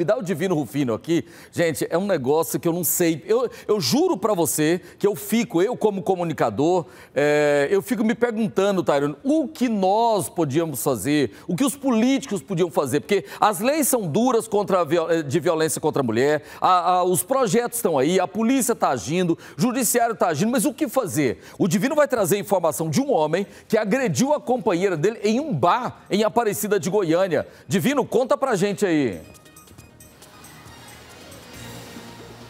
Me dá o Divino Rufino aqui. Gente, é um negócio que eu não sei. Eu, eu juro para você que eu fico, eu como comunicador, é, eu fico me perguntando, Tairone, o que nós podíamos fazer, o que os políticos podiam fazer, porque as leis são duras contra a, eh, de violência contra a mulher, a, a, os projetos estão aí, a polícia está agindo, o judiciário está agindo, mas o que fazer? O Divino vai trazer informação de um homem que agrediu a companheira dele em um bar em Aparecida de Goiânia. Divino, conta pra gente aí.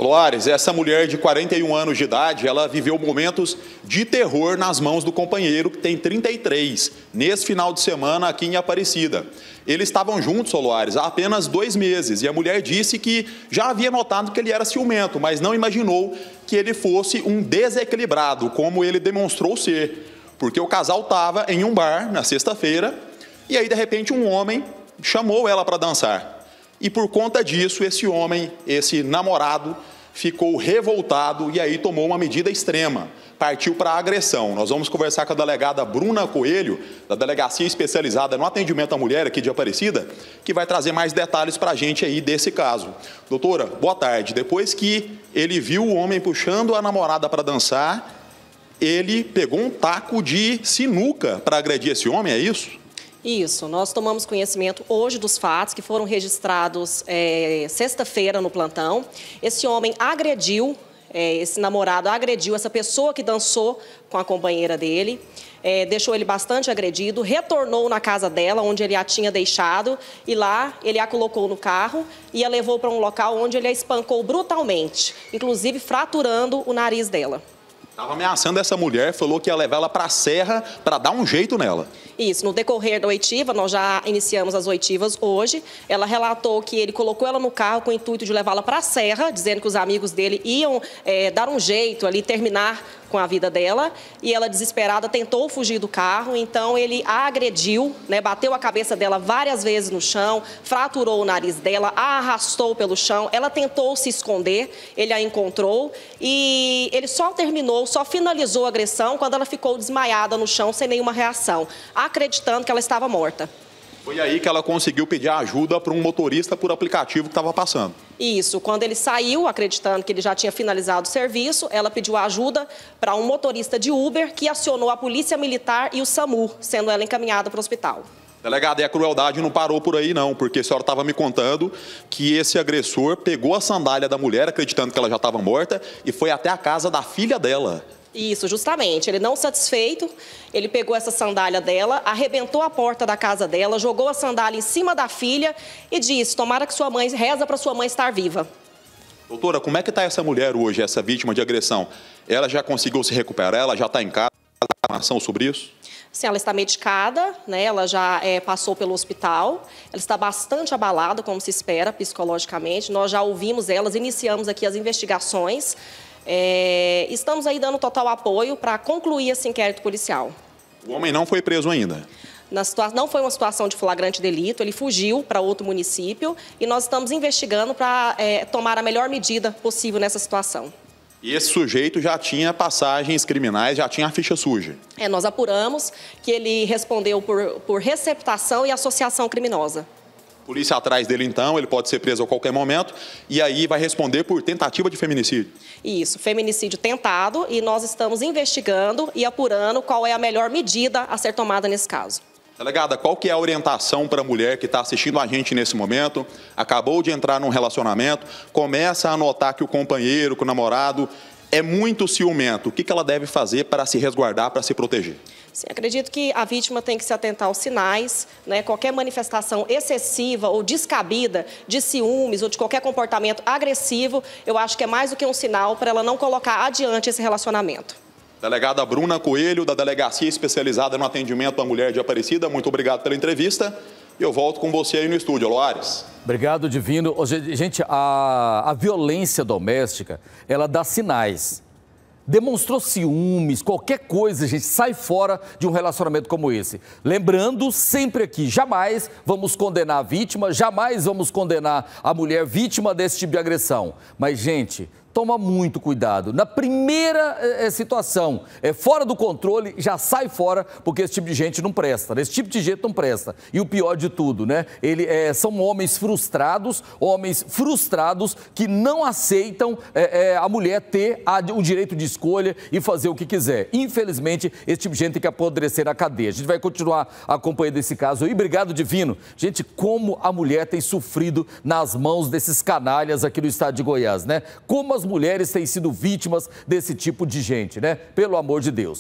Loares, essa mulher de 41 anos de idade, ela viveu momentos de terror nas mãos do companheiro, que tem 33, nesse final de semana aqui em Aparecida. Eles estavam juntos, Loares, há apenas dois meses, e a mulher disse que já havia notado que ele era ciumento, mas não imaginou que ele fosse um desequilibrado, como ele demonstrou ser. Porque o casal estava em um bar na sexta-feira, e aí, de repente, um homem chamou ela para dançar e por conta disso esse homem, esse namorado, ficou revoltado e aí tomou uma medida extrema, partiu para a agressão. Nós vamos conversar com a delegada Bruna Coelho, da Delegacia Especializada no Atendimento à Mulher aqui de Aparecida, que vai trazer mais detalhes para a gente aí desse caso. Doutora, boa tarde. Depois que ele viu o homem puxando a namorada para dançar, ele pegou um taco de sinuca para agredir esse homem, é isso? Isso, nós tomamos conhecimento hoje dos fatos que foram registrados é, sexta-feira no plantão. Esse homem agrediu, é, esse namorado agrediu essa pessoa que dançou com a companheira dele, é, deixou ele bastante agredido, retornou na casa dela, onde ele a tinha deixado, e lá ele a colocou no carro e a levou para um local onde ele a espancou brutalmente, inclusive fraturando o nariz dela. Estava ameaçando essa mulher, falou que ia levar ela para a serra para dar um jeito nela. Isso, no decorrer da oitiva, nós já iniciamos as oitivas hoje. Ela relatou que ele colocou ela no carro com o intuito de levá-la para a serra, dizendo que os amigos dele iam é, dar um jeito ali, terminar com a vida dela. E ela, desesperada, tentou fugir do carro, então ele a agrediu, né, bateu a cabeça dela várias vezes no chão, fraturou o nariz dela, a arrastou pelo chão. Ela tentou se esconder, ele a encontrou e ele só terminou só finalizou a agressão quando ela ficou desmaiada no chão sem nenhuma reação, acreditando que ela estava morta. Foi aí que ela conseguiu pedir ajuda para um motorista por aplicativo que estava passando. Isso, quando ele saiu, acreditando que ele já tinha finalizado o serviço, ela pediu ajuda para um motorista de Uber que acionou a polícia militar e o SAMU, sendo ela encaminhada para o hospital. Delegado, e a crueldade não parou por aí, não, porque a senhora estava me contando que esse agressor pegou a sandália da mulher, acreditando que ela já estava morta, e foi até a casa da filha dela. Isso, justamente. Ele não satisfeito, ele pegou essa sandália dela, arrebentou a porta da casa dela, jogou a sandália em cima da filha e disse: Tomara que sua mãe, reza para sua mãe estar viva. Doutora, como é que está essa mulher hoje, essa vítima de agressão? Ela já conseguiu se recuperar? Ela já está em casa? Ela tem informação sobre isso? Sim, ela está medicada, né? ela já é, passou pelo hospital, ela está bastante abalada, como se espera, psicologicamente. Nós já ouvimos elas, iniciamos aqui as investigações. É, estamos aí dando total apoio para concluir esse inquérito policial. O homem não foi preso ainda? Situa... não foi uma situação de flagrante delito, ele fugiu para outro município e nós estamos investigando para é, eh, tomar a melhor medida possível nessa situação. E esse sujeito já tinha passagens criminais, já tinha a ficha suja. É, nós apuramos que ele respondeu por, por receptação e associação criminosa. Polícia atrás dele, então, ele pode ser preso a qualquer momento e aí vai responder por tentativa de feminicídio. Isso, feminicídio tentado e nós estamos investigando e apurando qual é a melhor medida a ser tomada nesse caso. Delegada, tá qual que é a orientação para a mulher que está assistindo a gente nesse momento, acabou de entrar num relacionamento, começa a notar que o companheiro, que o namorado é muito ciumento. O que, que ela deve fazer para se resguardar, para se proteger? Sim, acredito que a vítima tem que se atentar aos sinais, né? qualquer manifestação excessiva ou descabida de ciúmes ou de qualquer comportamento agressivo, eu acho que é mais do que um sinal para ela não colocar adiante esse relacionamento. Delegada Bruna Coelho, da Delegacia Especializada no Atendimento à Mulher de Aparecida, muito obrigado pela entrevista. Eu volto com você aí no estúdio, Loares. Obrigado, Divino. Gente, a, a violência doméstica, ela dá sinais. Demonstrou ciúmes, qualquer coisa, gente, sai fora de um relacionamento como esse. Lembrando sempre aqui, jamais vamos condenar a vítima, jamais vamos condenar a mulher vítima desse tipo de agressão. Mas, gente, toma muito cuidado. Na primeira é, situação, é, fora do controle, já sai fora, porque esse tipo de gente não presta, né? esse tipo de gente não presta. E o pior de tudo, né? Ele, é, são homens frustrados, homens frustrados que não aceitam é, a mulher ter a, o direito de escolha e fazer o que quiser. Infelizmente, esse tipo de gente tem que apodrecer na cadeia. A gente vai continuar acompanhando esse caso aí. Obrigado, Divino. Gente, como a mulher tem sofrido nas mãos desses canalhas aqui no estado de Goiás, né? Como as Quantas mulheres têm sido vítimas desse tipo de gente, né? Pelo amor de Deus.